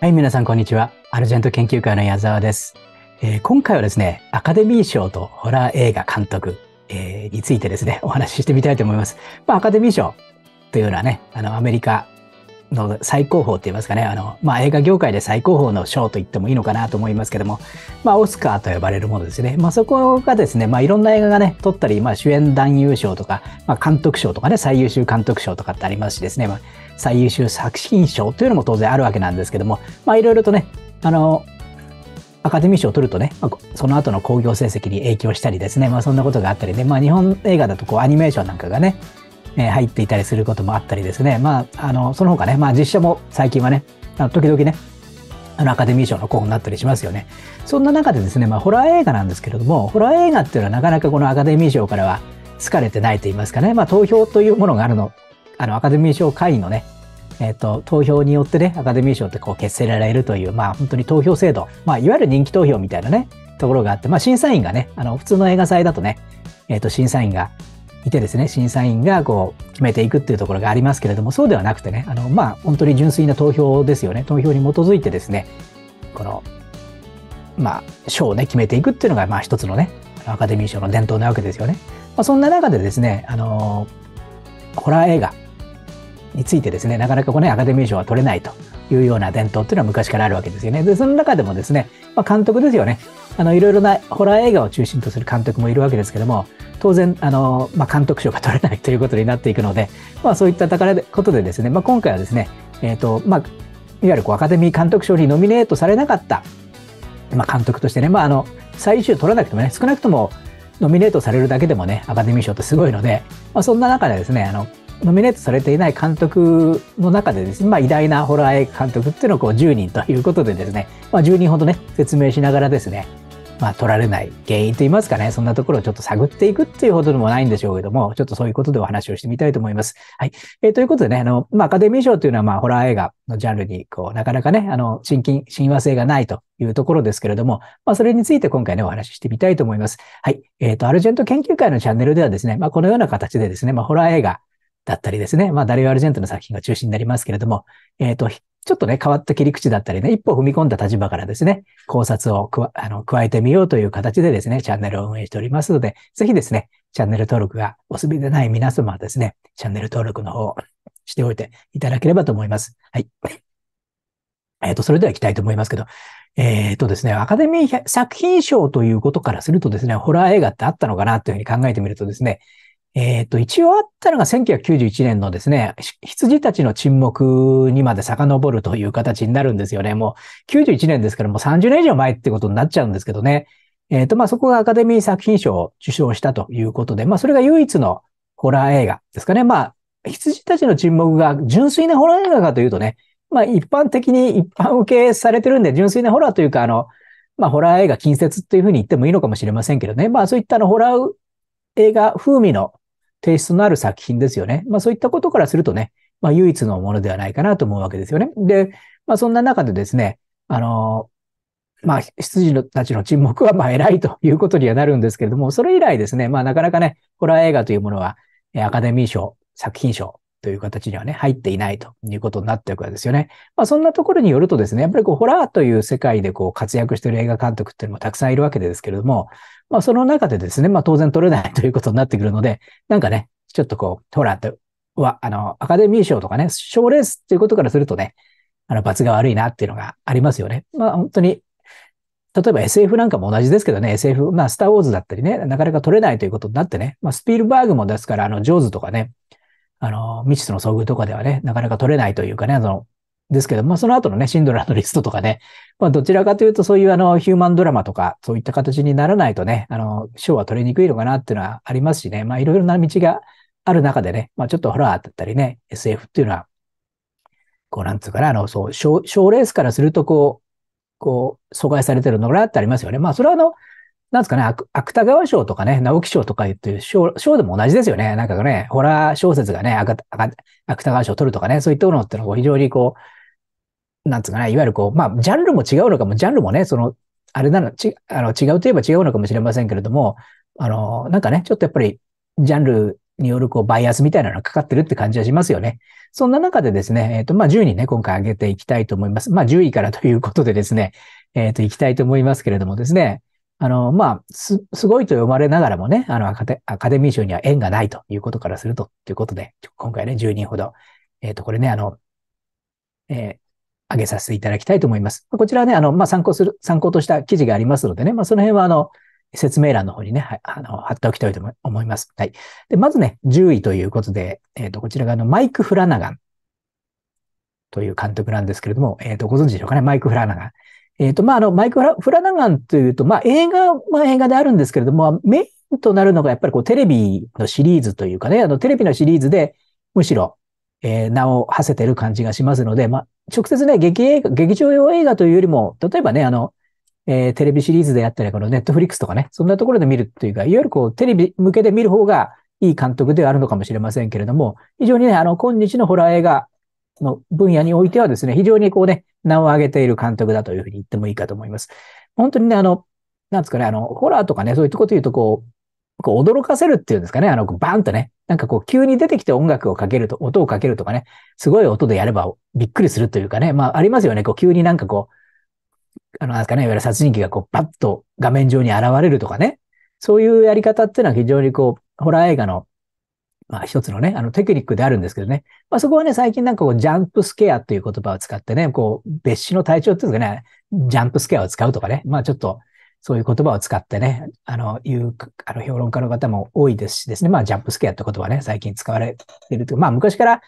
はい、皆さん、こんにちは。アルジェント研究会の矢沢です、えー、今回はですね、アカデミー賞とホラー映画監督、えー、についてですね、お話ししてみたいと思います。まあ、アカデミー賞というのはね、あの、アメリカの最高峰って言いますかね、あの、まあ、映画業界で最高峰の賞と言ってもいいのかなと思いますけども、まあ、オスカーと呼ばれるものですね。まあ、そこがですね、まあ、いろんな映画がね、撮ったり、まあ、主演男優賞とか、まあ、監督賞とかね、最優秀監督賞とかってありますしですね、まあ、最優秀作品賞というのも当然あるわけなんですけども、まあ、いろいろとね、あの、アカデミー賞を取るとね、まあ、その後の興行成績に影響したりですね、まあ、そんなことがあったりで、ね、まあ、日本映画だとこうアニメーションなんかがね、え入っていたりすることもあったりですね、まあ、あのその他ね、まあ、実写も最近はね、あの時々ね、あのアカデミー賞の候補になったりしますよね。そんな中でですね、まあ、ホラー映画なんですけれども、ホラー映画っていうのはなかなかこのアカデミー賞からは好かれてないと言いますかね、まあ、投票というものがあるの、あのアカデミー賞会員のね、えっ、ー、と、投票によってね、アカデミー賞ってこう決せられるという、まあ本当に投票制度、まあいわゆる人気投票みたいなね、ところがあって、まあ審査員がね、あの普通の映画祭だとね、えっ、ー、と審査員がいてですね、審査員がこう決めていくっていうところがありますけれども、そうではなくてね、あの、まあ、本当に純粋な投票ですよね。投票に基づいてですね、この、まあ、賞をね、決めていくっていうのが、まあ、一つのね、アカデミー賞の伝統なわけですよね。まあ、そんな中でですね、あの、ホラー映画についてですね、なかなかこの、ね、アカデミー賞は取れないというような伝統っていうのは昔からあるわけですよね。で、その中でもですね、まあ、監督ですよね。あの、いろいろなホラー映画を中心とする監督もいるわけですけども、当然あの、まあ、監督賞が取れないということになっていくので、まあ、そういったでことでですね、まあ、今回はですね、えーとまあ、いわゆるこうアカデミー監督賞にノミネートされなかった、まあ、監督としてね、まあ、あの最終取らなくてもね少なくともノミネートされるだけでもねアカデミー賞ってすごいので、まあ、そんな中でですねあのノミネートされていない監督の中でですね、まあ、偉大なホラー映画監督っていうのをこう10人ということでですね、まあ、10人ほどね説明しながらですねまあ、取られない原因といいますかね、そんなところをちょっと探っていくっていうほどでもないんでしょうけども、ちょっとそういうことでお話をしてみたいと思います。はい。えー、ということでね、あの、まあ、アカデミー賞というのは、まあ、ホラー映画のジャンルに、こう、なかなかね、あの、親近、親和性がないというところですけれども、まあ、それについて今回ね、お話ししてみたいと思います。はい。えっ、ー、と、アルジェント研究会のチャンネルではですね、まあ、このような形でですね、まあ、ホラー映画、だったりですね。まあ、ダリオ・アルジェントの作品が中心になりますけれども、えっ、ー、と、ちょっとね、変わった切り口だったりね、一歩踏み込んだ立場からですね、考察を加あの加えてみようという形でですね、チャンネルを運営しておりますので、ぜひですね、チャンネル登録がお済みでない皆様はですね、チャンネル登録の方しておいていただければと思います。はい。えっ、ー、と、それでは行きたいと思いますけど、えっ、ー、とですね、アカデミー作品賞ということからするとですね、ホラー映画ってあったのかなというふうに考えてみるとですね、えっ、ー、と、一応あったのが1991年のですね、羊たちの沈黙にまで遡るという形になるんですよね。もう91年ですからもう30年以上前ってことになっちゃうんですけどね。えっ、ー、と、まあ、そこがアカデミー作品賞を受賞したということで、まあ、それが唯一のホラー映画ですかね。まあ、羊たちの沈黙が純粋なホラー映画かというとね、まあ、一般的に一般受けされてるんで、純粋なホラーというか、あの、まあ、ホラー映画近接というふうに言ってもいいのかもしれませんけどね。まあ、そういったあの、ホラー映画風味の提出のある作品ですよね。まあそういったことからするとね、まあ唯一のものではないかなと思うわけですよね。で、まあそんな中でですね、あの、まあ、羊たちの沈黙はまあ偉いということにはなるんですけれども、それ以来ですね、まあなかなかね、ホラー映画というものは、アカデミー賞、作品賞、という形にはね、入っていないということになっていくわけですよね。まあそんなところによるとですね、やっぱりこうホラーという世界でこう活躍している映画監督っていうのもたくさんいるわけですけれども、まあその中でですね、まあ当然取れないということになってくるので、なんかね、ちょっとこう、ホラーとは、あの、アカデミー賞とかね、賞レースっていうことからするとね、あの、罰が悪いなっていうのがありますよね。まあ本当に例えば SF なんかも同じですけどね、SF、まあ、スターウォーズだったりね、なかなか撮れないということになってね、まあ、スピルバーグもですから、あの、ジョーズとかね、あの、未知との遭遇とかではね、なかなか取れないというかね、その、ですけど、まあその後のね、シンドラーのリストとかね、まあどちらかというとそういうあのヒューマンドラマとか、そういった形にならないとね、あの、賞は取れにくいのかなっていうのはありますしね、まあいろいろな道がある中でね、まあちょっとホラーだったりね、SF っていうのは、こうなんつうかな、あの、そう、賞レースからするとこう、こう、阻害されてるのがあってありますよね。まあそれはあの、なんですかね、芥川賞とかね、直木賞とか言ってる賞、賞でも同じですよね。なんかね、ホラー小説がね、芥川賞を取るとかね、そういったものってのは非常にこう、なんつうかね、いわゆるこう、まあ、ジャンルも違うのかも、ジャンルもね、その、あれなの、ち、あの、違うといえば違うのかもしれませんけれども、あの、なんかね、ちょっとやっぱり、ジャンルによるこうバイアスみたいなのがかかってるって感じはしますよね。そんな中でですね、えっ、ー、と、まあ、10人ね、今回上げていきたいと思います。まあ、10位からということでですね、えっ、ー、と、いきたいと思いますけれどもですね、あの、まあ、す、すごいと呼ばれながらもね、あのアカデ、アカデミー賞には縁がないということからすると、ということで、今回ね、10人ほど、えっ、ー、と、これね、あの、えー、上げさせていただきたいと思います。こちらはね、あの、まあ、参考する、参考とした記事がありますのでね、まあ、その辺は、あの、説明欄の方にね、はい、あの、貼っておきたいと思います。はい。で、まずね、10位ということで、えっ、ー、と、こちらがあの、マイク・フラナガンという監督なんですけれども、えっ、ー、と、ご存知でしょうかね、マイク・フラナガン。えっ、ー、と、まあ、あの、マイク・フラナガンというと、まあ、映画は映画であるんですけれども、メインとなるのがやっぱりこう、テレビのシリーズというかね、あの、テレビのシリーズで、むしろ、えー、名を馳せてる感じがしますので、まあ、直接ね、劇映画、劇場用映画というよりも、例えばね、あの、えー、テレビシリーズであったり、このネットフリックスとかね、そんなところで見るというか、いわゆるこう、テレビ向けで見る方がいい監督ではあるのかもしれませんけれども、非常にね、あの、今日のホラー映画の分野においてはですね、非常にこうね、名を上げている監督だというふうに言ってもいいかと思います。本当にね、あの、なんですかね、あの、ホラーとかね、そういうとこと言うとこう、こう驚かせるっていうんですかね、あの、バーンとね、なんかこう、急に出てきて音楽をかけると、音をかけるとかね、すごい音でやればびっくりするというかね、まあ、ありますよね、こう、急になんかこう、あの、なんですかね、いわゆる殺人鬼がこう、パッと画面上に現れるとかね、そういうやり方っていうのは非常にこう、ホラー映画のまあ一つのね、あのテクニックであるんですけどね。まあそこはね、最近なんかこうジャンプスケアっていう言葉を使ってね、こう別種の体調っていうかね、ジャンプスケアを使うとかね、まあちょっとそういう言葉を使ってね、あの、いう、あの、評論家の方も多いですしですね、まあジャンプスケアって言葉ね、最近使われてるというまあ昔から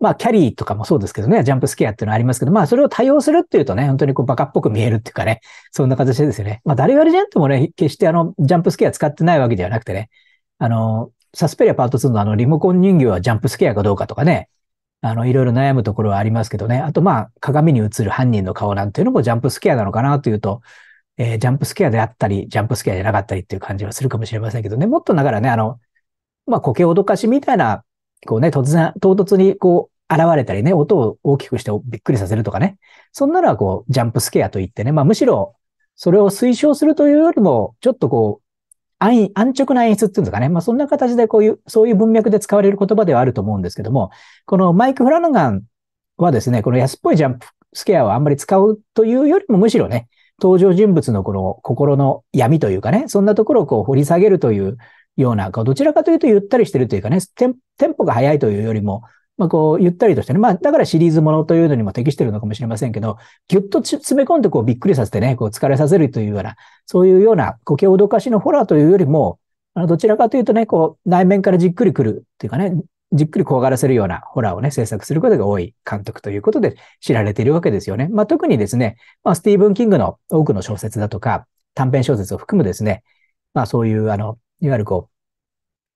まあ、キャリーとかもそうですけどね、ジャンプスケアっていうのはありますけど、まあ、それを多用するっていうとね、本当にこう、バカっぽく見えるっていうかね、そんな形ですよね。まあ、誰がジェントもね、決してあの、ジャンプスケア使ってないわけではなくてね、あの、サスペリアパート2のあのリモコン人形はジャンプスケアかどうかとかね、あの、いろいろ悩むところはありますけどね。あと、まあ、鏡に映る犯人の顔なんていうのもジャンプスケアなのかなというと、えー、ジャンプスケアであったり、ジャンプスケアじゃなかったりっていう感じはするかもしれませんけどね。もっとながらね、あの、まあ、苔脅かしみたいな、こうね、突然、唐突にこう、現れたりね、音を大きくしてびっくりさせるとかね。そんなのはこう、ジャンプスケアといってね、まあ、むしろ、それを推奨するというよりも、ちょっとこう、安直な演出っていうんですかね。まあ、そんな形でこういう、そういう文脈で使われる言葉ではあると思うんですけども、このマイク・フラノガンはですね、この安っぽいジャンプスケアはあんまり使うというよりもむしろね、登場人物のこの心の闇というかね、そんなところをこう掘り下げるというような、どちらかというとゆったりしてるというかね、テンポが速いというよりも、まあ、こう、ゆったりとしてね。まあ、だからシリーズものというのにも適してるのかもしれませんけど、ぎゅっと詰め込んで、こう、びっくりさせてね、こう、疲れさせるというような、そういうような、こう、どかしのホラーというよりも、あの、どちらかというとね、こう、内面からじっくり来るっていうかね、じっくり怖がらせるようなホラーをね、制作することが多い監督ということで知られているわけですよね。まあ、特にですね、まあ、スティーブン・キングの多くの小説だとか、短編小説を含むですね、まあ、そういう、あの、いわゆるこ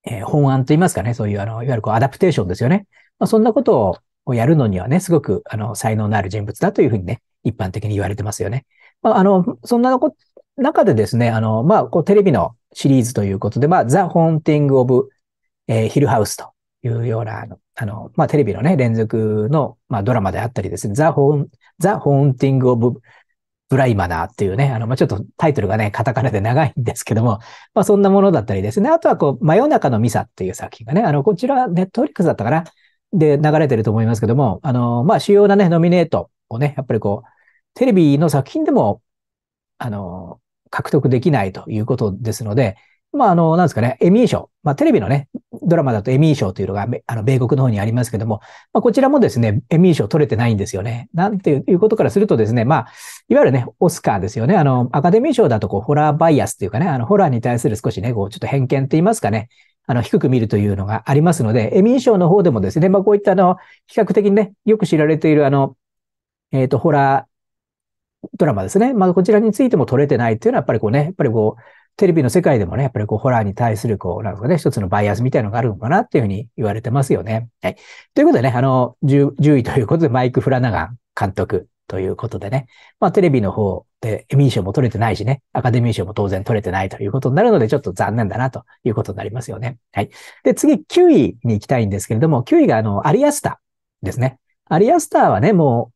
う、えー、本案といいますかね、そういう、あの、いわゆるこう、アダプテーションですよね。まあ、そんなことをやるのにはね、すごく、あの、才能のある人物だというふうにね、一般的に言われてますよね。まあ、あの、そんな中でですね、あの、まあ、こう、テレビのシリーズということで、まあ、ザ・ホーンティング・オブ・ヒルハウスというような、あの、まあ、テレビのね、連続の、まあ、ドラマであったりですね、ザ・ホーン、ザ・ホーンティング・オブ・ブライマナーっていうね、あの、まあ、ちょっとタイトルがね、カタカナで長いんですけども、まあ、そんなものだったりですね。あとは、こう、真夜中のミサっていう作品がね、あの、こちら、ネットフリックスだったかな。で流れてると思いますけども、あの、まあ、主要なね、ノミネートをね、やっぱりこう、テレビの作品でも、あの、獲得できないということですので、まあ、あの、なんですかね、エミー賞。まあ、テレビのね、ドラマだとエミー賞というのが、あの、米国の方にありますけども、まあ、こちらもですね、エミー賞取れてないんですよね。なんていうことからするとですね、まあ、いわゆるね、オスカーですよね。あの、アカデミー賞だと、こう、ホラーバイアスというかね、あの、ホラーに対する少しね、こう、ちょっと偏見って言いますかね、あの、低く見るというのがありますので、エミー賞の方でもですね、まあ、こういったあの、比較的にね、よく知られているあの、えっ、ー、と、ホラードラマですね。まあ、こちらについても取れてないっていうのは、やっぱりこうね、やっぱりこう、テレビの世界でもね、やっぱりこう、ホラーに対する、こう、なんですかね、一つのバイアスみたいのがあるのかなっていうふうに言われてますよね。はい。ということでね、あの、10, 10位ということで、マイク・フラナガン監督ということでね。まあ、テレビの方でエミー賞も取れてないしね、アカデミー賞も当然取れてないということになるので、ちょっと残念だなということになりますよね。はい。で、次、9位に行きたいんですけれども、9位があの、アリアスターですね。アリアスターはね、も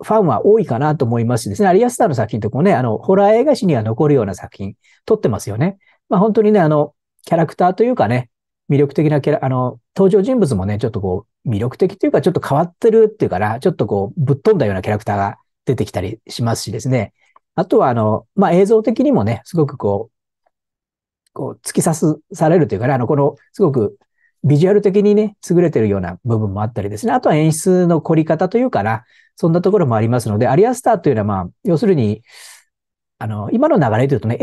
う、ファンは多いかなと思いますしですね、アリアスターの作品とかもね、あの、ホラー映画史には残るような作品、撮ってますよね。まあ、本当にね、あの、キャラクターというかね、魅力的なキャラ、あの、登場人物もね、ちょっとこう、魅力的というか、ちょっと変わってるっていうかな、ちょっとこう、ぶっ飛んだようなキャラクターが出てきたりしますしですね。あとは、あの、まあ、映像的にもね、すごくこう、こう、突き刺す、されるというかね、あの、この、すごく、ビジュアル的にね、優れてるような部分もあったりですね。あとは演出の凝り方というかな、そんなところもありますので、アリアスターというのは、まあ、要するに、あの、今の流れで言うとね、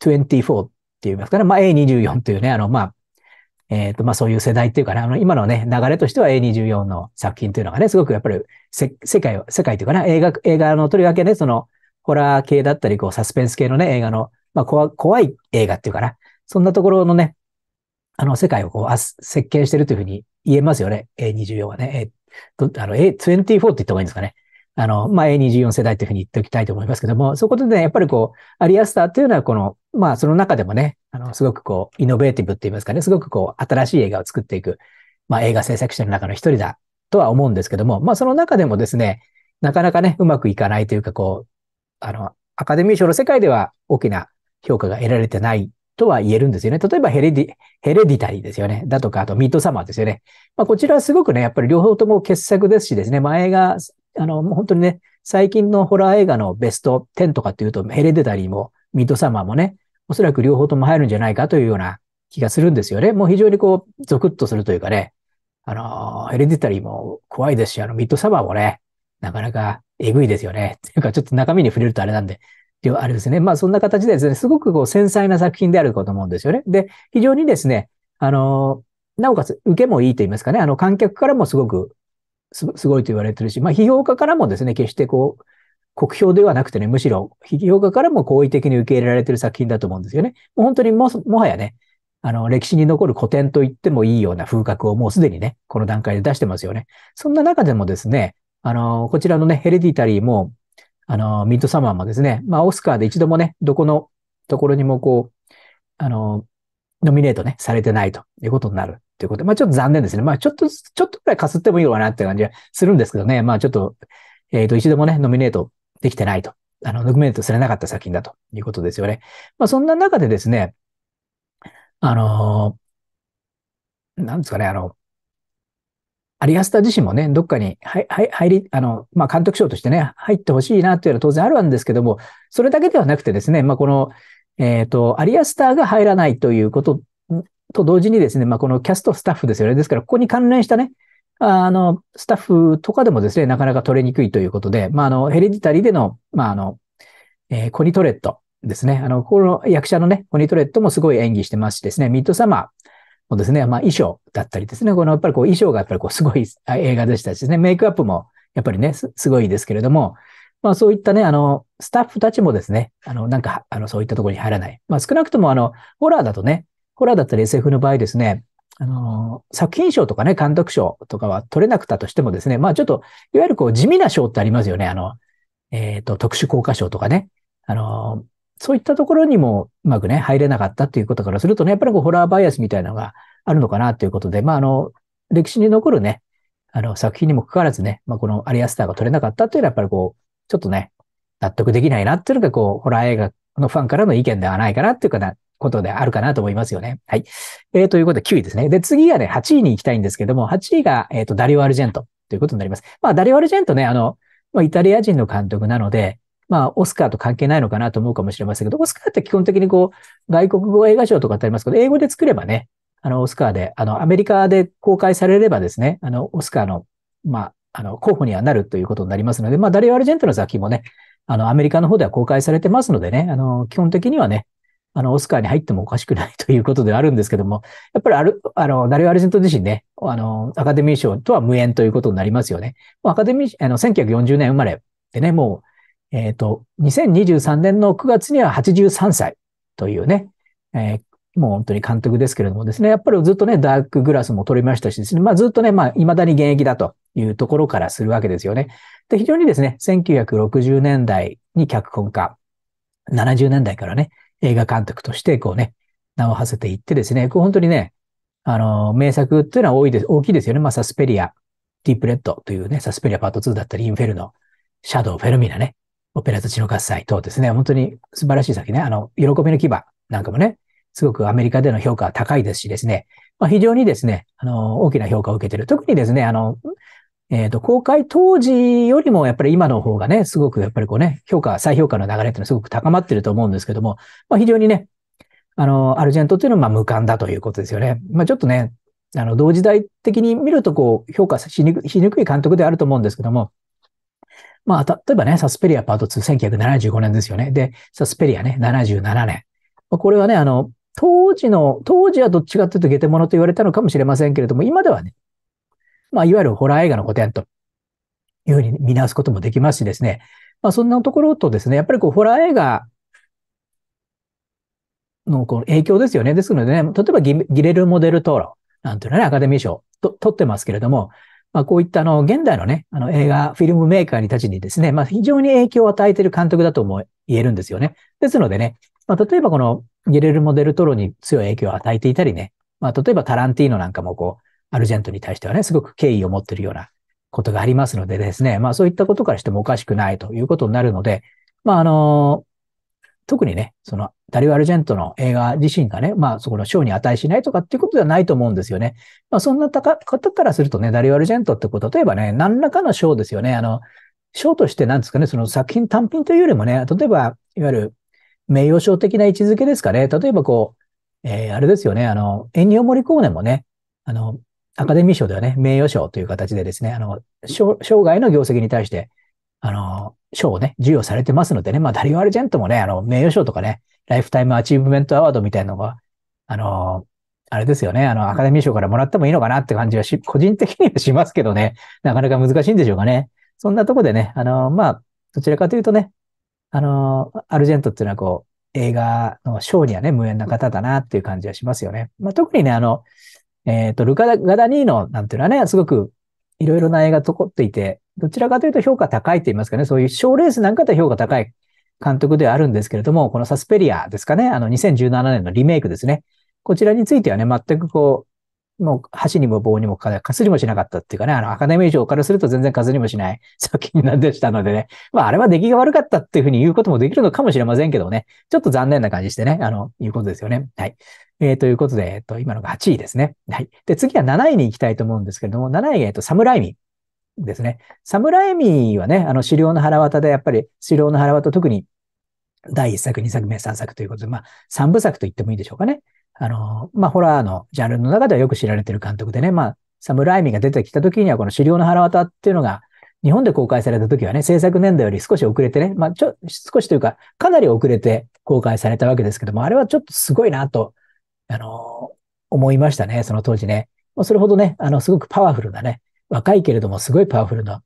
A24 って言いますかね、まあ、A24 というね、あの、まあ、えっ、ー、と、まあそういう世代っていうかな、あの、今のね、流れとしては A24 の作品というのがね、すごくやっぱり世界世界というかな、映画、映画のとりわけね、その、ホラー系だったり、こう、サスペンス系のね、映画の、まあ怖、怖い映画っていうかな、そんなところのね、あの、世界をこう、あ席巻してるというふうに言えますよね、A24 はね。えー、あの、A24 って言った方がいいんですかね。あの、まあ、A24 世代というふうに言っておきたいと思いますけども、そこでね、やっぱりこう、アリアスターっていうのは、この、まあ、その中でもね、あの、すごくこう、イノベーティブって言いますかね、すごくこう、新しい映画を作っていく、まあ映画制作者の中の一人だとは思うんですけども、まあその中でもですね、なかなかね、うまくいかないというか、こう、あの、アカデミー賞の世界では大きな評価が得られてないとは言えるんですよね。例えばヘレディ、ヘレディタリーですよね。だとか、あとミッドサマーですよね。まあ、こちらはすごくね、やっぱり両方とも傑作ですしですね、前が、あの、もう本当にね、最近のホラー映画のベスト10とかっていうと、ヘレディタリーもミッドサマーもね、おそらく両方とも入るんじゃないかというような気がするんですよね。もう非常にこう、ゾクッとするというかね、あの、ヘレディタリーも怖いですし、あの、ミッドサバーもね、なかなかえぐいですよね。というか、ちょっと中身に触れるとあれなんで、あれですね。まあ、そんな形でですね、すごくこう、繊細な作品であるかと思うんですよね。で、非常にですね、あの、なおかつ、受けもいいと言いますかね、あの、観客からもすごくす、すごいと言われてるし、まあ、批評家からもですね、決してこう、酷評ではなくてね、むしろ、評価からも好意的に受け入れられてる作品だと思うんですよね。もう本当にも、もはやね、あの、歴史に残る古典と言ってもいいような風格をもうすでにね、この段階で出してますよね。そんな中でもですね、あの、こちらのね、ヘレディタリーも、あの、ミッドサマーもですね、まあ、オスカーで一度もね、どこのところにもこう、あの、ノミネートね、されてないということになるということで、まあ、ちょっと残念ですね。まあ、ちょっと、ちょっとくらいかすってもいいのかなって感じはするんですけどね、まあ、ちょっと、えっ、ー、と、一度もね、ノミネートできてないと。あの、ドキュメントされなかった作品だということですよね。まあ、そんな中でですね、あのなんですかね、あの、アリアスタ自身もね、どっかに、はい、はい、入り、あの、まあ、監督賞としてね、入ってほしいなというのは当然あるんですけども、それだけではなくてですね、まあ、この、えっ、ー、と、アリアスターが入らないということと同時にですね、まあ、このキャストスタッフですよね。ですから、ここに関連したね、あの、スタッフとかでもですね、なかなか取れにくいということで、まあ、あの、ヘレディタリーでの、まあ、あの、えー、コニトレットですね。あの、この役者のね、コニトレットもすごい演技してますしですね、ミッドサマーもですね、まあ、衣装だったりですね、このやっぱりこう衣装がやっぱりこうすごい映画でしたしですね、メイクアップもやっぱりね、すごいですけれども、まあそういったね、あの、スタッフたちもですね、あの、なんか、あの、そういったところに入らない。まあ少なくともあの、ホラーだとね、ホラーだったり SF の場合ですね、あの、作品賞とかね、監督賞とかは取れなくたとしてもですね、まあちょっと、いわゆるこう、地味な賞ってありますよね。あの、えっ、ー、と、特殊効果賞とかね。あの、そういったところにもうまくね、入れなかったっていうことからするとね、やっぱりこう、ホラーバイアスみたいなのがあるのかなということで、まああの、歴史に残るね、あの、作品にもかかわらずね、まあこのアリアスターが取れなかったっていうのはやっぱりこう、ちょっとね、納得できないなっていうのがこう、ホラー映画のファンからの意見ではないかなっていうかな、ことであるかなと思いますよね。はい。えー、ということで9位ですね。で、次がね、8位に行きたいんですけども、8位が、えっ、ー、と、ダリオ・アルジェントということになります。まあ、ダリオ・アルジェントね、あの、まあ、イタリア人の監督なので、まあ、オスカーと関係ないのかなと思うかもしれませんけど、オスカーって基本的にこう、外国語映画賞とかってありますけど、英語で作ればね、あの、オスカーで、あの、アメリカで公開されればですね、あの、オスカーの、まあ、あの、候補にはなるということになりますので、まあ、ダリオ・アルジェントの作品もね、あの、アメリカの方では公開されてますのでね、あの、基本的にはね、あの、オスカーに入ってもおかしくないということではあるんですけども、やっぱりある、あの、ダリオ・アルジェント自身ね、あの、アカデミー賞とは無縁ということになりますよね。アカデミー、あの、1940年生まれでね、もう、えっ、ー、と、2023年の9月には83歳というね、えー、もう本当に監督ですけれどもですね、やっぱりずっとね、ダークグラスも取りましたしですね、まあずっとね、まあ未だに現役だというところからするわけですよね。で、非常にですね、1960年代に脚本家、70年代からね、映画監督としてこうね、名を馳せていってですね、こう本当にね、あの、名作っていうのは多いです、大きいですよね。まあ、サスペリア、ディープレッドというね、サスペリアパート2だったり、インフェルノ、シャドウ、フェルミナね、オペラと血の合祭等ですね、本当に素晴らしい作品ね、あの、喜びの牙なんかもね、すごくアメリカでの評価は高いですしですね、まあ、非常にですね、あの、大きな評価を受けている。特にですね、あの、えっ、ー、と、公開当時よりもやっぱり今の方がね、すごくやっぱりこうね、評価、再評価の流れっていうのはすごく高まってると思うんですけども、まあ非常にね、あの、アルジェントっていうのはまあ無感だということですよね。まあちょっとね、あの、同時代的に見るとこう、評価しにくしにくい監督であると思うんですけども、まあ、例えばね、サスペリアパート2、1975年ですよね。で、サスペリアね、77年。これはね、あの、当時の、当時はどっちかっていうとゲテモノと言われたのかもしれませんけれども、今ではね、まあ、いわゆるホラー映画の古典というふうに見直すこともできますしですね。まあ、そんなところとですね、やっぱりこう、ホラー映画のこの影響ですよね。ですのでね、例えばギギレル・モデル・トーロなんていうのはね、アカデミー賞と取ってますけれども、まあ、こういったあの、現代のね、あの映画、フィルムメーカーにたちにですね、まあ、非常に影響を与えている監督だとも言えるんですよね。ですのでね、まあ、例えばこのギレル・モデル・トロに強い影響を与えていたりね、まあ、例えばタランティーノなんかもこう、アルジェントに対してはね、すごく敬意を持っているようなことがありますのでですね、まあそういったことからしてもおかしくないということになるので、まああの、特にね、そのダリオ・アルジェントの映画自身がね、まあそこの賞に値しないとかっていうことではないと思うんですよね。まあそんな方からするとね、ダリオ・アルジェントってこう、例えばね、何らかの賞ですよね。あの、賞としてなんですかね、その作品単品というよりもね、例えば、いわゆる名誉賞的な位置づけですかね。例えばこう、えー、あれですよね、あの、エンニオ・モリコーネもね、あの、アカデミー賞ではね、名誉賞という形でですね、あの、生涯の業績に対して、あの、賞をね、授与されてますのでね、まあ、ダリオ・アルジェントもね、あの、名誉賞とかね、ライフタイムアチーブメントアワードみたいなのが、あの、あれですよね、あの、アカデミー賞からもらってもいいのかなって感じはし、個人的にはしますけどね、なかなか難しいんでしょうかね。そんなとこでね、あの、まあ、どちらかというとね、あの、アルジェントっていうのはこう、映画の賞にはね、無縁な方だなっていう感じはしますよね。まあ、特にね、あの、えっ、ー、と、ルカ・ガダニーのなんていうのはね、すごくいろいろな映画とこっていて、どちらかというと評価高いって言いますかね、そういう賞レースなんかで評価高い監督ではあるんですけれども、このサスペリアですかね、あの2017年のリメイクですね。こちらについてはね、全くこう、もう箸にも棒にもかすりもしなかったっていうかね、あのアカデミー賞からすると全然かすりもしない 作品なんでしたのでね、まああれは出来が悪かったっていうふうに言うこともできるのかもしれませんけどね、ちょっと残念な感じしてね、あの、いうことですよね。はい。えー、ということで、えっと、今のが8位ですね。はい。で、次は7位に行きたいと思うんですけれども、7位が、えっと、サムライミですね。サムライミはね、あの、資料の腹渡で、やっぱり資料の腹渡特に第1作、2作目、3作ということで、まあ、3部作と言ってもいいでしょうかね。あの、まあ、ホラーのジャンルの中ではよく知られてる監督でね、まあ、サムライミが出てきた時には、この資料の腹渡っていうのが、日本で公開された時はね、制作年代より少し遅れてね、まあ、ちょ、少しというか、かなり遅れて公開されたわけですけども、あれはちょっとすごいなとあの、思いましたね、その当時ね。それほどね、あの、すごくパワフルなね、若いけれどもすごいパワフルな、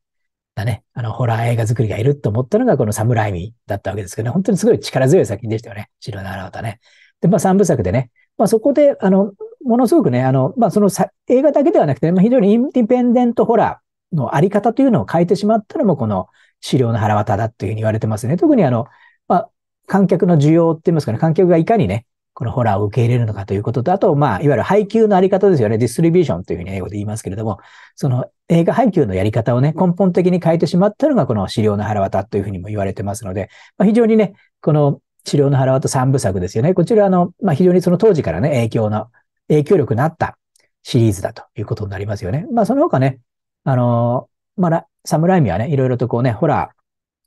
だね、あの、ホラー映画作りがいると思ったのがこのサムライミだったわけですけどね、本当にすごい力強い作品でしたよね、白の花歌ね。で、まあ三部作でね、まあそこで、あの、ものすごくね、あの、まあその映画だけではなくて、ね、まあ、非常にインディペンデントホラーのあり方というのを変えてしまったのもこの資料の腹渡だというふうに言われてますね。特にあの、まあ観客の需要って言いますかね、観客がいかにね、このホラーを受け入れるのかということと、あと、まあ、いわゆる配給のあり方ですよね。ディストリビューションというふうに英語で言いますけれども、その映画配給のやり方をね、根本的に変えてしまったのが、この資料の腹渡というふうにも言われてますので、まあ、非常にね、この資料の腹渡3部作ですよね。こちら、あの、まあ、非常にその当時からね、影響の、影響力になったシリーズだということになりますよね。まあ、その他ね、あの、まあ、サムライミはね、いろいろとこうね、ホラ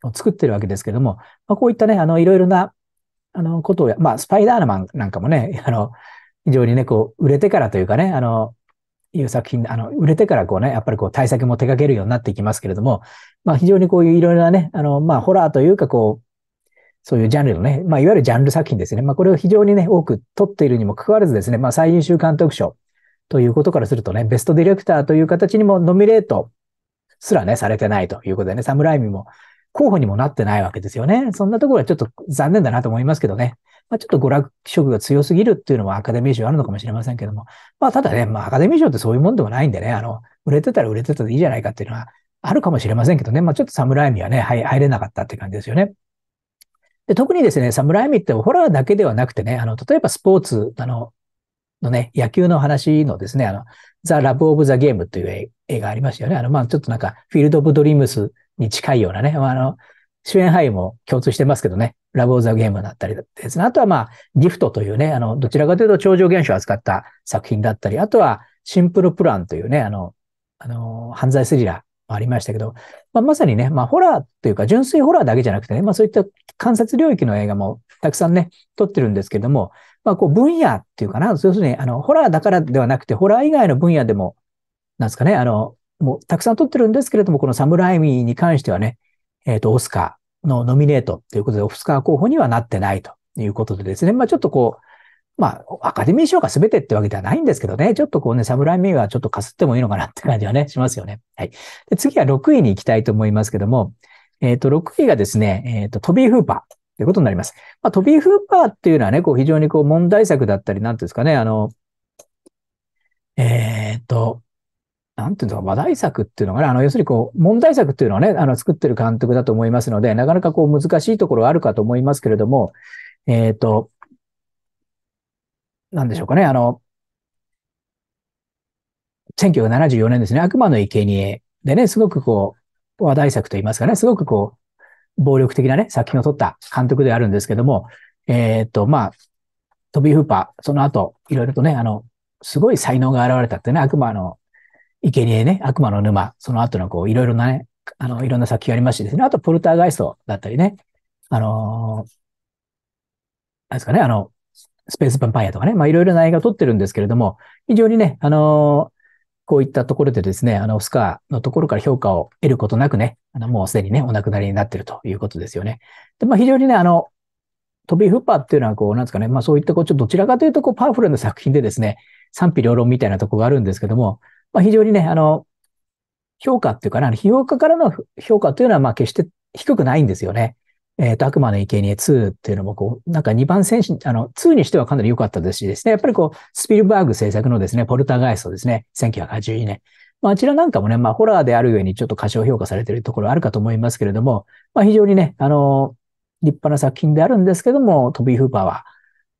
ーを作ってるわけですけども、まあ、こういったね、あの、いろいろなあの、ことをまあ、スパイダーマンなんかもね、あの、非常にね、こう、売れてからというかね、あの、いう作品、あの、売れてからこうね、やっぱりこう対策も手掛けるようになっていきますけれども、まあ非常にこういういろいろなね、あの、まあホラーというかこう、そういうジャンルのね、まあいわゆるジャンル作品ですね。まあこれを非常にね、多く撮っているにもかかわらずですね、まあ最優秀監督賞ということからするとね、ベストディレクターという形にもノミネートすらね、されてないということでね、サムライミも候補にもなってないわけですよね。そんなところはちょっと残念だなと思いますけどね。まあ、ちょっと娯楽色が強すぎるっていうのもアカデミー賞あるのかもしれませんけども。まあ、ただね、まあ、アカデミー賞ってそういうもんでもないんでね、あの、売れてたら売れてたでいいじゃないかっていうのはあるかもしれませんけどね。まあ、ちょっと侍にはね、入れなかったって感じですよね。で特にですね、侍ミってホラーだけではなくてね、あの、例えばスポーツ、あの、のね、野球の話のですね、あの、ザ・ラブ・オブ・ザ・ゲームという映画ありましたよね。あの、まあ、ちょっとなんか、フィールド・オブ・ドリームスに近いようなね、あの、主演俳優も共通してますけどね、ラブ・オー・ザ・ゲームだったりですね。あとはまあ、ギフトというね、あの、どちらかというと超常現象を扱った作品だったり、あとはシンプルプランというね、あの、あの、犯罪スリラーもありましたけど、まあ、まさにね、まあ、ホラーというか、純粋ホラーだけじゃなくてね、まあ、そういった観察領域の映画もたくさんね、撮ってるんですけども、まあ、こう、分野っていうかな、要するに、あの、ホラーだからではなくて、ホラー以外の分野でも、なんですかね、あの、もうたくさん取ってるんですけれども、このサムライミーに関してはね、えっ、ー、と、オスカーのノミネートということで、オスカー候補にはなってないということでですね、まあちょっとこう、まあ、アカデミー賞が全てってわけではないんですけどね、ちょっとこうね、サムライミーはちょっとかすってもいいのかなって感じはね、しますよね。はい。で次は6位に行きたいと思いますけども、えっ、ー、と、6位がですね、えっ、ー、と、トビー・フーパーということになります。まあ、トビー・フーパーっていうのはね、こう、非常にこう、問題作だったり、なんていうんですかね、あの、えっ、と、なんていうの話題作っていうのがね、あの、要するにこう、問題作っていうのはね、あの、作ってる監督だと思いますので、なかなかこう、難しいところはあるかと思いますけれども、えっ、ー、と、なんでしょうかね、あの、1974年ですね、悪魔の生贄でね、すごくこう、話題作といいますかね、すごくこう、暴力的なね、作品を撮った監督であるんですけども、えっ、ー、と、まあ、トビー・フーパー、その後、いろいろとね、あの、すごい才能が現れたってね、悪魔の生贄ね、悪魔の沼、その後のこう、いろいろなね、あの、いろんな作品ありましてですね、あと、ポルターガイストだったりね、あのー、なんですかね、あの、スペースァンパイアとかね、まあ、いろいろな映画を撮ってるんですけれども、非常にね、あのー、こういったところでですね、あの、オスカーのところから評価を得ることなくね、あの、もうすでにね、お亡くなりになってるということですよね。で、まあ、非常にね、あの、トビー・フッパーっていうのは、こう、なんですかね、まあそういった、こう、ちょっとどちらかというと、こう、パワフルな作品でですね、賛否両論みたいなとこがあるんですけども、まあ、非常にね、あの、評価っていうかな、費用価からの評価というのは、まあ、決して低くないんですよね。えっ、ー、と、悪魔の生贄2っていうのも、こう、なんか2番戦士、あの、2にしてはかなり良かったですしですね、やっぱりこう、スピルバーグ制作のですね、ポルターガイストですね、1982年。まあ、あちらなんかもね、まあ、ホラーである上にちょっと過小評価されているところあるかと思いますけれども、まあ、非常にね、あの、立派な作品であるんですけども、トビー・フーパーは、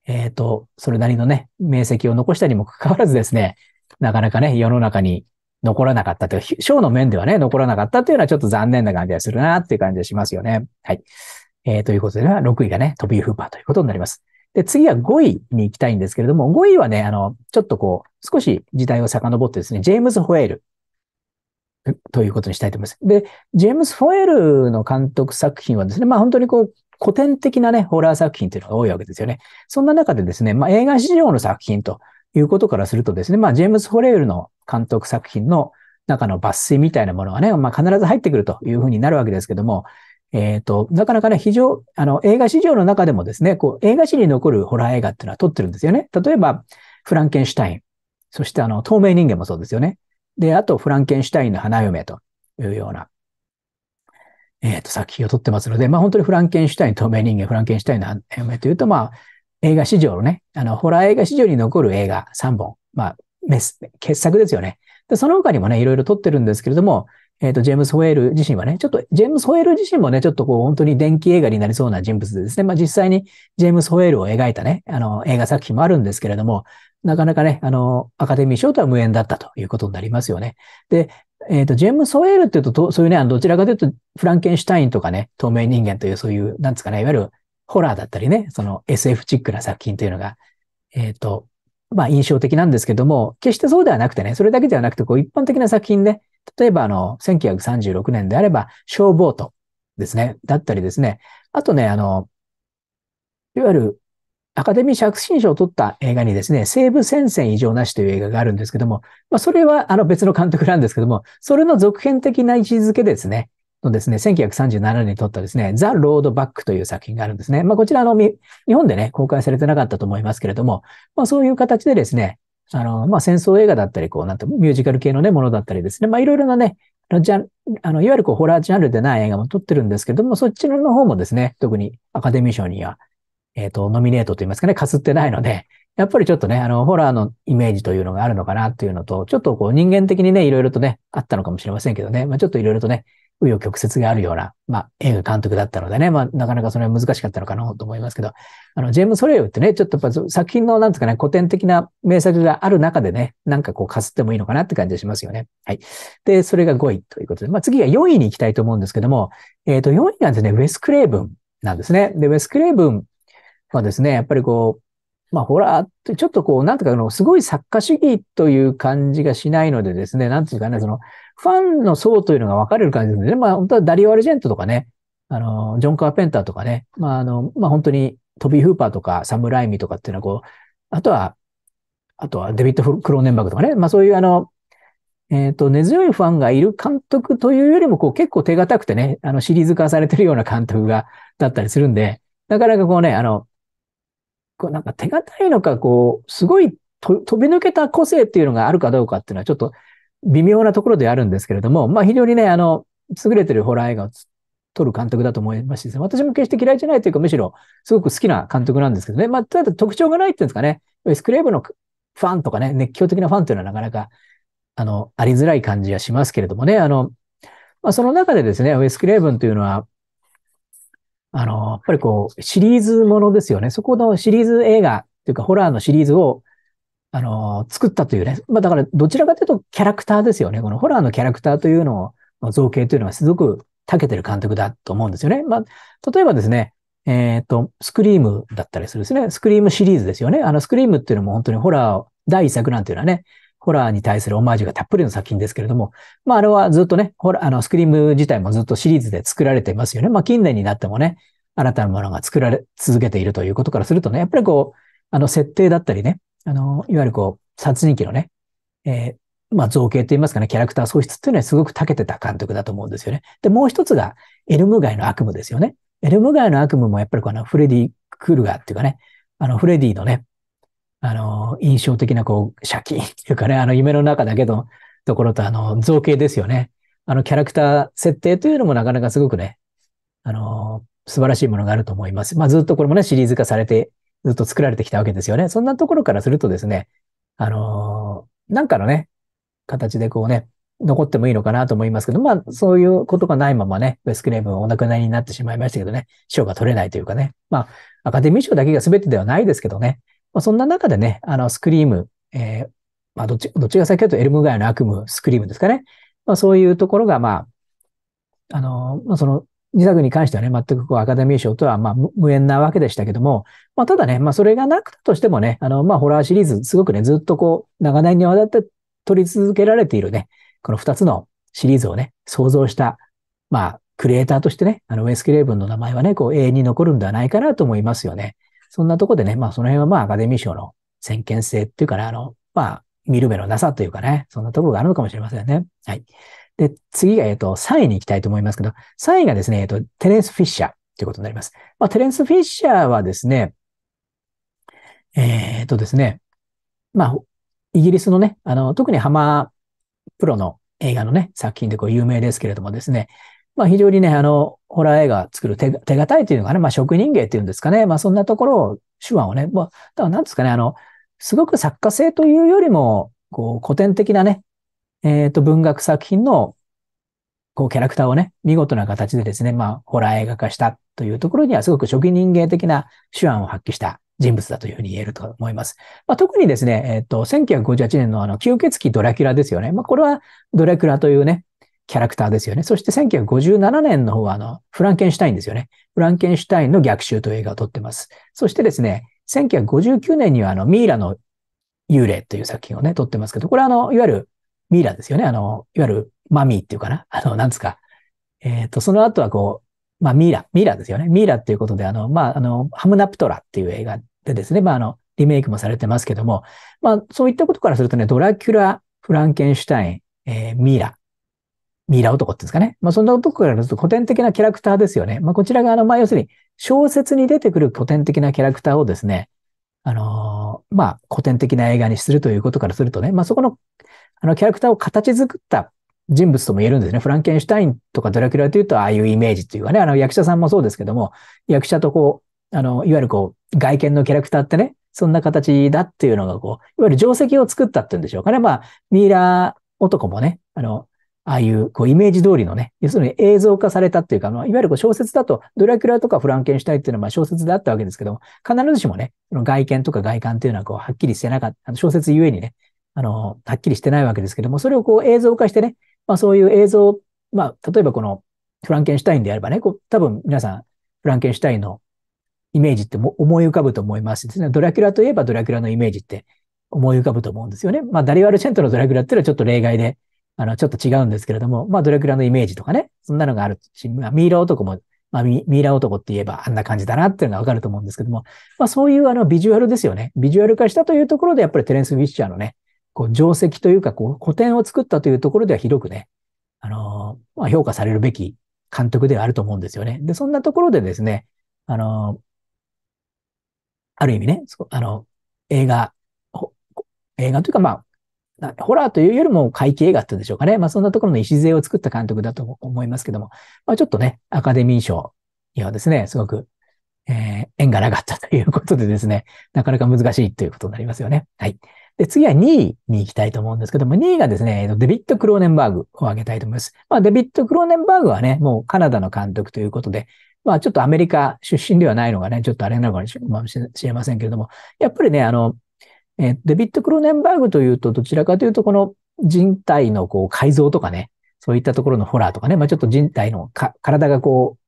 えっ、ー、と、それなりのね、名跡を残したにもかかわらずですね、なかなかね、世の中に残らなかったという、賞の面ではね、残らなかったというのはちょっと残念な感じがするなっていう感じがしますよね。はい。えー、ということで、ね、6位がね、トビー・フーパーということになります。で、次は5位に行きたいんですけれども、5位はね、あの、ちょっとこう、少し時代を遡ってですね、ジェームズ・ホエールということにしたいと思います。で、ジェームズ・ホエールの監督作品はですね、まあ本当にこう、古典的なね、ホラー作品というのが多いわけですよね。そんな中でですね、まあ映画史上の作品ということからするとですね、まあ、ジェームズ・ホレールの監督作品の中の抜粋みたいなものがね、まあ、必ず入ってくるというふうになるわけですけども、えっ、ー、と、なかなかね、非常、あの、映画史上の中でもですね、こう、映画史に残るホラー映画っていうのは撮ってるんですよね。例えば、フランケンシュタイン。そして、あの、透明人間もそうですよね。で、あと、フランケンシュタインの花嫁というような、えっ、ー、と、作品を撮ってますので、まあ、本当にフランケンシュタイン、透明人間、フランケンシュタインの花嫁というと、まあ、映画史上のね、あの、ホラー映画史上に残る映画3本。まあ、メス、傑作ですよね。で、その他にもね、いろいろ撮ってるんですけれども、えっ、ー、と、ジェームス・ホエール自身はね、ちょっと、ジェームス・ホエール自身もね、ちょっとこう、本当に電気映画になりそうな人物でですね、まあ実際にジェームス・ホエールを描いたね、あの、映画作品もあるんですけれども、なかなかね、あの、アカデミー賞とは無縁だったということになりますよね。で、えっ、ー、と、ジェームス・ホエールっていうと、そういうね、どちらかというと、フランケンシュタインとかね、透明人間という、そういう、なんですかね、いわゆるホラーだったりね、その SF チックな作品というのが、えっ、ー、と、まあ印象的なんですけども、決してそうではなくてね、それだけではなくて、こう一般的な作品で、例えばあの、1936年であれば、消防とですね、だったりですね、あとね、あの、いわゆるアカデミー作品賞を取った映画にですね、西部戦線異常なしという映画があるんですけども、まあそれはあの別の監督なんですけども、それの続編的な位置づけですね、のですね、1937年に撮ったですね、ザ・ロード・バックという作品があるんですね。まあ、こちらの日本でね、公開されてなかったと思いますけれども、まあ、そういう形でですね、あの、まあ、戦争映画だったり、こう、なんて、ミュージカル系のね、ものだったりですね、まあ、いろいろなね、あの、いわゆるこう、ホラージャンルでない映画も撮ってるんですけども、そっちの方もですね、特にアカデミー賞には、えっ、ー、と、ノミネートといいますかね、かすってないので、やっぱりちょっとね、あの、ホラーのイメージというのがあるのかなというのと、ちょっとこう、人間的にね、いろいろとね、あったのかもしれませんけどね、まあ、ちょっといろいろとね、紆余曲折があるような、まあ、映画監督だったのでね、まあ、なかなかそれは難しかったのかなと思いますけど、あの、ジェーム・ソレイユってね、ちょっとやっぱ作品の、なんですかね、古典的な名作がある中でね、なんかこう、かすってもいいのかなって感じがしますよね。はい。で、それが5位ということで、まあ、次は4位に行きたいと思うんですけども、えっ、ー、と、4位がですね、ウェス・クレイブンなんですね。で、ウェス・クレイブンはですね、やっぱりこう、まあ、ホラーって、ちょっとこう、なんとか、あの、すごい作家主義という感じがしないのでですね、なんていうかね、その、ファンの層というのが分かれる感じですね。まあ、本当はダリオ・アルジェントとかね、あの、ジョン・カーペンターとかね、まあ、あの、まあ、本当にトビー・フーパーとかサム・ライミとかっていうのはこう、あとは、あとはデビッド・クローネンバーグとかね、まあ、そういうあの、えっ、ー、と、根強いファンがいる監督というよりも、こう、結構手堅くてね、あの、シリーズ化されてるような監督が、だったりするんで、なかなかこうね、あの、こうなんか手堅いのか、こう、すごい飛び抜けた個性っていうのがあるかどうかっていうのはちょっと微妙なところであるんですけれども、まあ非常にね、あの、優れてるホラー映画を撮る監督だと思いますし、私も決して嫌いじゃないというか、むしろすごく好きな監督なんですけどね。まあ、ただ特徴がないっていうんですかね。スクレーブのファンとかね、熱狂的なファンというのはなかなか、あの、ありづらい感じはしますけれどもね。あの、まあ、その中でですね、ウェス・クレーブンというのは、あの、やっぱりこう、シリーズものですよね。そこのシリーズ映画というか、ホラーのシリーズをあの、作ったというね。まあだから、どちらかというとキャラクターですよね。このホラーのキャラクターというのを、造形というのはすごく長けてる監督だと思うんですよね。まあ、例えばですね、えっ、ー、と、スクリームだったりするですね。スクリームシリーズですよね。あの、スクリームっていうのも本当にホラー、第一作なんていうのはね、ホラーに対するオマージュがたっぷりの作品ですけれども、まあ、あれはずっとね、ホラあの、スクリーム自体もずっとシリーズで作られてますよね。まあ、近年になってもね、新たなものが作られ、続けているということからするとね、やっぱりこう、あの、設定だったりね、あの、いわゆるこう、殺人鬼のね、えー、まあ、造形といいますかね、キャラクター喪失っていうのはすごく長けてた監督だと思うんですよね。で、もう一つが、エルム街の悪夢ですよね。エルム街の悪夢もやっぱりこのフレディ・クルガーっていうかね、あの、フレディのね、あの、印象的なこう、借金っていうかね、あの、夢の中だけのところと、あの、造形ですよね。あの、キャラクター設定というのもなかなかすごくね、あの、素晴らしいものがあると思います。まあ、ずっとこれもね、シリーズ化されてずっと作られてきたわけですよね。そんなところからするとですね、あのー、なんかのね、形でこうね、残ってもいいのかなと思いますけど、まあ、そういうことがないままね、ウェスクレーブンお亡くなりになってしまいましたけどね、賞が取れないというかね、まあ、アカデミー賞だけが全てではないですけどね、まあ、そんな中でね、あの、スクリーム、えー、まあ、どっち、どっちが先かとと、エルムガイの悪夢、スクリームですかね。まあ、そういうところが、まあ、あの、その、自作に関してはね、全くこうアカデミー賞とはま無縁なわけでしたけども、まあ、ただね、まあそれがなくたとしてもね、あのまあホラーシリーズ、すごくね、ずっとこう長年にわたって取り続けられているね、この二つのシリーズをね、想像した、まあクリエイターとしてね、あのウェス・キレイブンの名前はね、こう永遠に残るんではないかなと思いますよね。そんなとこでね、まあその辺はまあアカデミー賞の先見性っていうかね、あの、まあ見る目のなさというかね、そんなところがあるのかもしれませんね。はい。で、次が、えっと、3位に行きたいと思いますけど、3位がですね、えっと、テレンス・フィッシャーということになります。まあ、テレンス・フィッシャーはですね、えー、っとですね、まあ、イギリスのね、あの、特にハマプロの映画のね、作品でこう有名ですけれどもですね、まあ非常にね、あの、ホラー映画作る手手堅いというのがね、まあ職人芸っていうんですかね、まあそんなところを、手腕をね、まあ、だからなんですかね、あの、すごく作家性というよりも、こう古典的なね、えっ、ー、と、文学作品の、こう、キャラクターをね、見事な形でですね、まあ、ホラー映画化したというところには、すごく初期人間的な手腕を発揮した人物だというふうに言えると思います。まあ、特にですね、えっ、ー、と、1958年のあの、吸血鬼ドラキュラですよね。まあ、これはドラキュラというね、キャラクターですよね。そして1957年の方は、あの、フランケンシュタインですよね。フランケンシュタインの逆襲という映画を撮ってます。そしてですね、1959年にはあの、ミイラの幽霊という作品をね、撮ってますけど、これはあの、いわゆるミイラですよね。あの、いわゆるマミーっていうかな。あの、なんですか。えっ、ー、と、その後はこう、まあ、ミイラ、ミイラですよね。ミイラっていうことで、あの、まあ、あの、ハムナプトラっていう映画でですね、まあ、あの、リメイクもされてますけども、まあ、そういったことからするとね、ドラキュラ、フランケンシュタイン、えー、ミイラ、ミイラ男っていうんですかね。まあ、そんな男からすると古典的なキャラクターですよね。まあ、こちらが、あの、まあ、要するに、小説に出てくる古典的なキャラクターをですね、あのー、まあ、古典的な映画にするということからするとね、まあ、そこのあの、キャラクターを形作った人物とも言えるんですね。フランケンシュタインとかドラキュラというと、ああいうイメージというかね、あの、役者さんもそうですけども、役者とこう、あの、いわゆるこう、外見のキャラクターってね、そんな形だっていうのがこう、いわゆる定石を作ったっていうんでしょうかね。まあ、ミイラ男もね、あの、ああいう、こう、イメージ通りのね、要するに映像化されたっていうか、まあ、いわゆるこう小説だと、ドラキュラとかフランケンシュタインっていうのはまあ小説であったわけですけども、必ずしもね、外見とか外観っていうのはこう、はっきりしてなかった、小説ゆえにね、あの、はっきりしてないわけですけども、それをこう映像化してね、まあそういう映像、まあ例えばこのフランケンシュタインであればね、こう多分皆さんフランケンシュタインのイメージって思い浮かぶと思いますですね。ドラキュラといえばドラキュラのイメージって思い浮かぶと思うんですよね。まあダリワル・チェントのドラキュラっていうのはちょっと例外で、あの、ちょっと違うんですけれども、まあドラキュラのイメージとかね、そんなのがあるし、まあ、ミイラ男も、まあミイラ男って言えばあんな感じだなっていうのがわかると思うんですけども、まあそういうあのビジュアルですよね。ビジュアル化したというところでやっぱりテレンス・ウィッシャーのね、こう、定石というか、こう、古典を作ったというところでは広くね、あのー、まあ、評価されるべき監督ではあると思うんですよね。で、そんなところでですね、あのー、ある意味ね、あの、映画、映画というか、まあ、ホラーというよりも怪奇映画ってうんでしょうかね。まあ、そんなところの礎を作った監督だと思いますけども、まあ、ちょっとね、アカデミー賞にはですね、すごくえー、縁がなかったということでですね、なかなか難しいということになりますよね。はい。で、次は2位に行きたいと思うんですけども、2位がですね、デビット・クローネンバーグを挙げたいと思います。まあ、デビット・クローネンバーグはね、もうカナダの監督ということで、まあ、ちょっとアメリカ出身ではないのがね、ちょっとあれなのかもしれませんけれども、やっぱりね、あの、えデビット・クローネンバーグというと、どちらかというと、この人体のこう改造とかね、そういったところのホラーとかね、まあ、ちょっと人体の体がこう、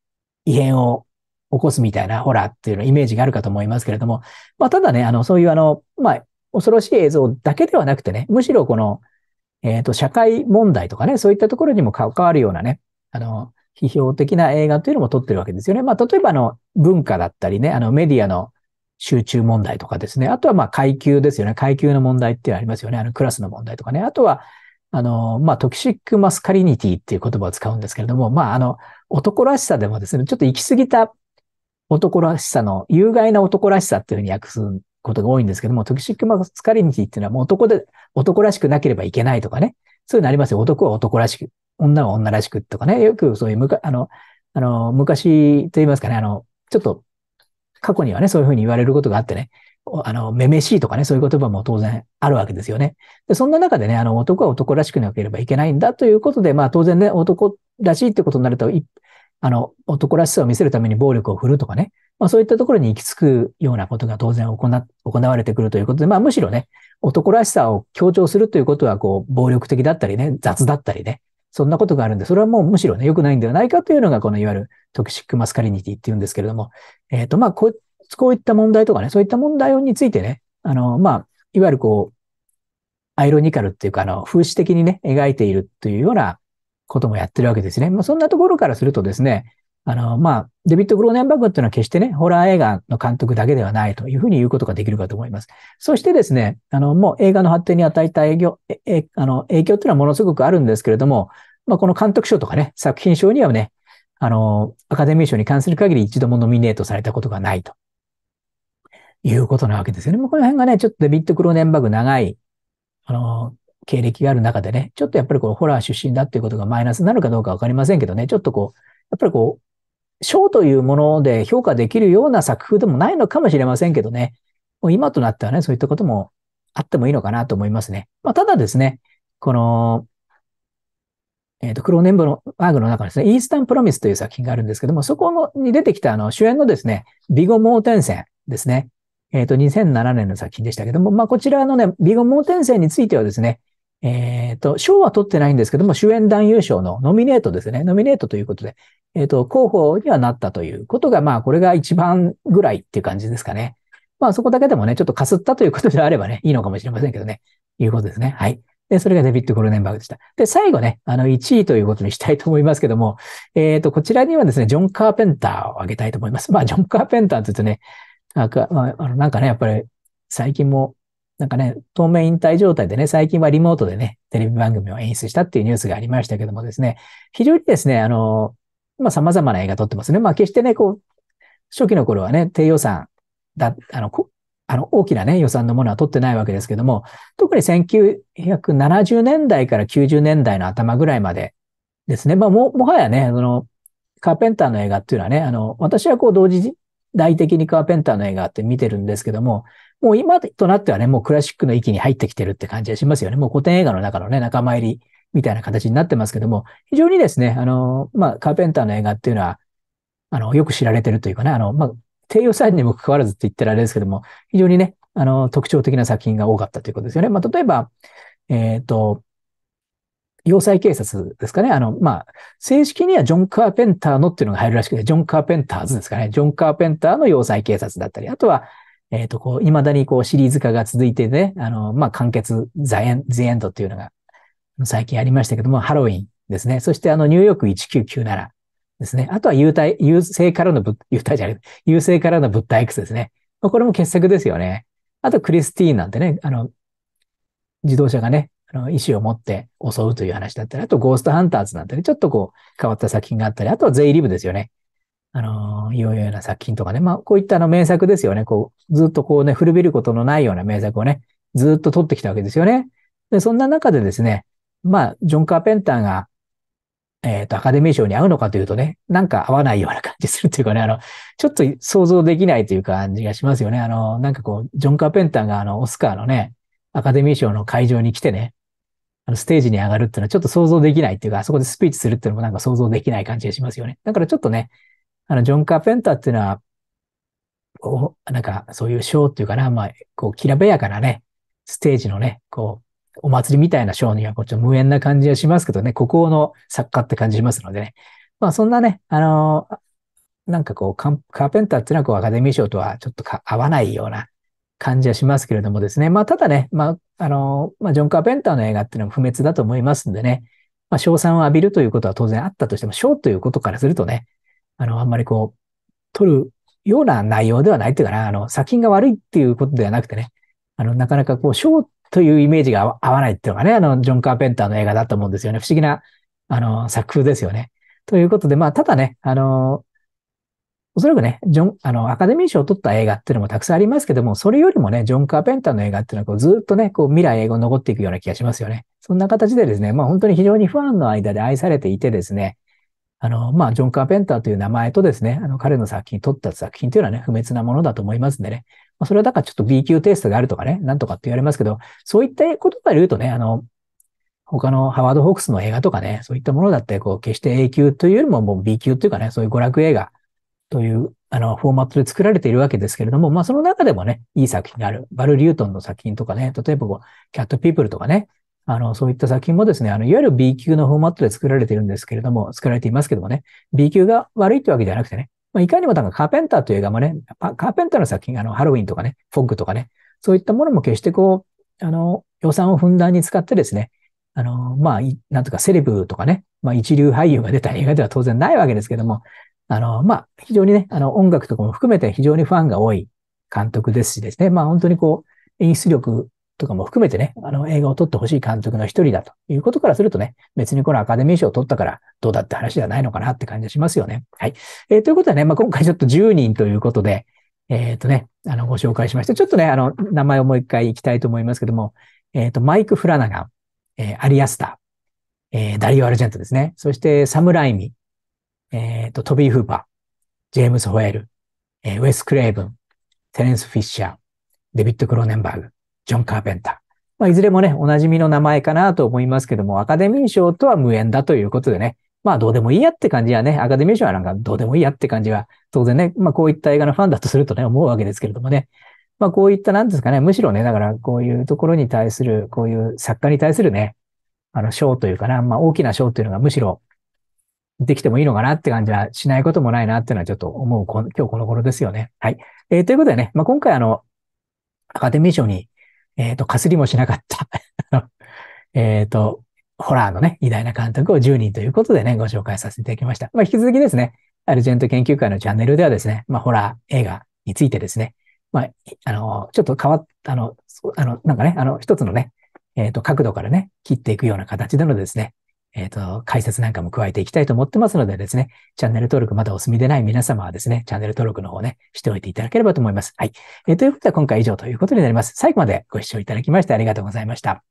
異変を起こすみたいなホラーっていうのイメージがあるかと思いますけれども、まあ、ただね、あの、そういうあの、まあ、恐ろしい映像だけではなくてね、むしろこの、えっ、ー、と、社会問題とかね、そういったところにも関わるようなね、あの、批評的な映画というのも撮ってるわけですよね。まあ、例えばあの、文化だったりね、あの、メディアの集中問題とかですね。あとはまあ、階級ですよね。階級の問題ってありますよね。あの、クラスの問題とかね。あとは、あの、まあ、トキシックマスカリニティっていう言葉を使うんですけれども、まあ、あの、男らしさでもですね、ちょっと行き過ぎた男らしさの、有害な男らしさっていうふうに訳すんことが多いんですけども、トキシックマスカリニティっていうのはもう男で、男らしくなければいけないとかね。そういうのありますよ。男は男らしく、女は女らしくとかね。よくそういうあの、あの、昔と言いますかね、あの、ちょっと、過去にはね、そういうふうに言われることがあってね。あの、めめしいとかね、そういう言葉も当然あるわけですよね。で、そんな中でね、あの、男は男らしくなければいけないんだということで、まあ当然ね、男らしいってことになると、あの、男らしさを見せるために暴力を振るとかね、まあそういったところに行き着くようなことが当然行行われてくるということで、まあむしろね、男らしさを強調するということは、こう、暴力的だったりね、雑だったりね、そんなことがあるんで、それはもうむしろね、良くないんではないかというのが、このいわゆるトキシックマスカリニティっていうんですけれども、えっ、ー、と、まあこう、こういった問題とかね、そういった問題についてね、あの、まあ、いわゆるこう、アイロニカルっていうか、あの、風刺的にね、描いているというようなこともやってるわけですね。まあ、そんなところからするとですね、あの、まあ、デビッド・グローネンバーグっていうのは決してね、ホラー映画の監督だけではないというふうに言うことができるかと思います。そしてですね、あの、もう映画の発展に与えた影響、え、え、あの、影響っていうのはものすごくあるんですけれども、まあ、この監督賞とかね、作品賞にはね、あの、アカデミー賞に関する限り一度もノミネートされたことがないと。いうことなわけですよね。もうこの辺がね、ちょっとデビッド・クローネンバーグ長い、あの、経歴がある中でね、ちょっとやっぱりこう、ホラー出身だっていうことがマイナスなのかどうかわかりませんけどね、ちょっとこう、やっぱりこう、賞というもので評価できるような作風でもないのかもしれませんけどね、もう今となってはね、そういったこともあってもいいのかなと思いますね。まあ、ただですね、この、えっ、ー、と、クローネンブのワーグの中ですね、イースタンプロミスという作品があるんですけども、そこのに出てきたあの主演のですね、ビゴ・モーテンセンですね。えっ、ー、と、2007年の作品でしたけども、まあ、こちらのね、ビゴ・モーテンセンについてはですね、えっ、ー、と、賞は取ってないんですけども、主演男優賞のノミネートですね。ノミネートということで、えっ、ー、と、候補にはなったということが、まあ、これが一番ぐらいっていう感じですかね。まあ、そこだけでもね、ちょっとかすったということであればね、いいのかもしれませんけどね。いうことですね。はい。で、それがデビッド・ゴルネンバーグでした。で、最後ね、あの、1位ということにしたいと思いますけども、えっ、ー、と、こちらにはですね、ジョン・カーペンターを挙げたいと思います。まあ、ジョン・カーペンターって言うとね、なんか、まあ、あのなんかね、やっぱり、最近もなんかね、当面引退状態でね、最近はリモートでね、テレビ番組を演出したっていうニュースがありましたけどもですね、非常にですね、あの、まあ、様々な映画撮ってますね。まあ、決してね、こう、初期の頃はね、低予算だ、あの、あの、大きなね、予算のものは取ってないわけですけども、特に1970年代から90年代の頭ぐらいまでですね、まあ、も、もはやね、その、カーペンターの映画っていうのはね、あの、私はこう同時代的にカーペンターの映画って見てるんですけども、もう今となってはね、もうクラシックの域に入ってきてるって感じがしますよね。もう古典映画の中のね、仲間入りみたいな形になってますけども、非常にですね、あの、まあ、カーペンターの映画っていうのは、あの、よく知られてるというかね、あの、まあ、低予算にも関わらずって言ってらあれですけども、非常にね、あの、特徴的な作品が多かったということですよね。まあ、例えば、えっ、ー、と、要塞警察ですかね。あの、まあ、正式にはジョン・カーペンターのっていうのが入るらしくて、ジョン・カーペンターズですかね。ジョン・カーペンターの要塞警察だったり、あとは、えっ、ー、と、こう、未だにこう、シリーズ化が続いてね、あの、まあ、完結、ザエン、ザエンドっていうのが、最近ありましたけども、ハロウィンですね。そして、あの、ニューヨーク1997ですね。あとは、優待、優勢からの物、優待じゃない、優勢からの物体 X ですね。これも傑作ですよね。あと、クリスティーンなんてね、あの、自動車がね、あの、意思を持って襲うという話だったり、あと、ゴーストハンターズなんてね、ちょっとこう、変わった作品があったり、あとは、ゼイリブですよね。あの、いよいよな作品とかね。まあ、こういったあの名作ですよね。こう、ずっとこうね、古びることのないような名作をね、ずっと撮ってきたわけですよね。で、そんな中でですね、まあ、ジョン・カーペンターが、えっ、ー、と、アカデミー賞に合うのかというとね、なんか合わないような感じするというかね、あの、ちょっと想像できないという感じがしますよね。あの、なんかこう、ジョン・カーペンターがあの、オスカーのね、アカデミー賞の会場に来てね、あの、ステージに上がるっていうのはちょっと想像できないっていうか、あそこでスピーチするっていうのもなんか想像できない感じがしますよね。だからちょっとね、あの、ジョン・カーペンターっていうのは、こう、なんか、そういうショーっていうかな、まあ、こう、きらびやかなね、ステージのね、こう、お祭りみたいなショーには、こう、ちょっと無縁な感じがしますけどね、孤高の作家って感じしますのでね。まあ、そんなね、あのー、なんかこうカカーペンターっていうのは、こう、アカデミー賞とはちょっと合わないような感じはしますけれどもですね。まあ、ただね、まあ、あのー、まあ、ジョン・カーペンターの映画っていうのは不滅だと思いますんでね、まあ、賞賛を浴びるということは当然あったとしても、賞ということからするとね、あの、あんまりこう、取るような内容ではないっていうかな、あの、作品が悪いっていうことではなくてね、あの、なかなかこう、ショーというイメージが合わないっていうのがね、あの、ジョン・カーペンターの映画だと思うんですよね。不思議な、あの、作風ですよね。ということで、まあ、ただね、あの、おそらくね、ジョン、あの、アカデミー賞を取った映画っていうのもたくさんありますけども、それよりもね、ジョン・カーペンターの映画っていうのはこうずっとね、こう未来英語残っていくような気がしますよね。そんな形でですね、まあ本当に非常にファンの間で愛されていてですね、あの、まあ、ジョン・カーペンターという名前とですね、あの、彼の作品、撮った作品というのはね、不滅なものだと思いますんでね。まあ、それはだからちょっと B 級テイストがあるとかね、なんとかって言われますけど、そういったことから言うとね、あの、他のハワード・ホークスの映画とかね、そういったものだって、こう、決して A 級というよりももう B 級というかね、そういう娯楽映画という、あの、フォーマットで作られているわけですけれども、まあ、その中でもね、いい作品がある。バル・リュートンの作品とかね、例えばこう、キャット・ピープルとかね、あの、そういった作品もですね、あの、いわゆる B 級のフォーマットで作られているんですけれども、作られていますけどもね、B 級が悪いってわけではなくてね、まあ、いかにもなんかカーペンターという映画もね、カーペンターの作品、あの、ハロウィンとかね、フォッグとかね、そういったものも決してこう、あの、予算をふんだんに使ってですね、あの、まあ、なんとかセレブとかね、まあ、一流俳優が出た映画では当然ないわけですけども、あの、まあ、非常にね、あの、音楽とかも含めて非常にファンが多い監督ですしですね、まあ、本当にこう、演出力とかも含めてね、あの映画を撮ってほしい監督の一人だということからするとね、別にこのアカデミー賞を取ったからどうだって話ではないのかなって感じがしますよね。はい。えー、ということでね、まあ、今回ちょっと10人ということで、えっ、ー、とね、あの、ご紹介しました。ちょっとね、あの、名前をもう一回いきたいと思いますけども、えっ、ー、と、マイク・フラナガン、えー、アリアスター、えー、ダリオ・アルジェントですね。そして、サム・ライミ、えっ、と、トビー・フーパー、ジェームス・ホエール、えウェス・クレイブン、テレンス・フィッシャー、デビッド・クローネンバーグ、ジョン・カーペンター。まあ、いずれもね、おなじみの名前かなと思いますけども、アカデミー賞とは無縁だということでね、まあどうでもいいやって感じはね、アカデミー賞はなんかどうでもいいやって感じは、当然ね、まあこういった映画のファンだとするとね、思うわけですけれどもね、まあこういったなんですかね、むしろね、だからこういうところに対する、こういう作家に対するね、あの賞というかな、まあ大きな賞というのがむしろできてもいいのかなって感じはしないこともないなっていうのはちょっと思う、今日この頃ですよね。はい。えー、ということでね、まあ今回あの、アカデミー賞にえっ、ー、と、かすりもしなかった えっと、ホラーのね、偉大な監督を10人ということでね、ご紹介させていただきました。まあ、引き続きですね、アルジェント研究会のチャンネルではですね、まあ、ホラー映画についてですね、まあ、あの、ちょっと変わった、あの、あの、なんかね、あの、一つのね、えっ、ー、と、角度からね、切っていくような形なのですね、えっ、ー、と、解説なんかも加えていきたいと思ってますのでですね、チャンネル登録まだお済みでない皆様はですね、チャンネル登録の方ね、しておいていただければと思います。はい。えー、ということで今回以上ということになります。最後までご視聴いただきましてありがとうございました。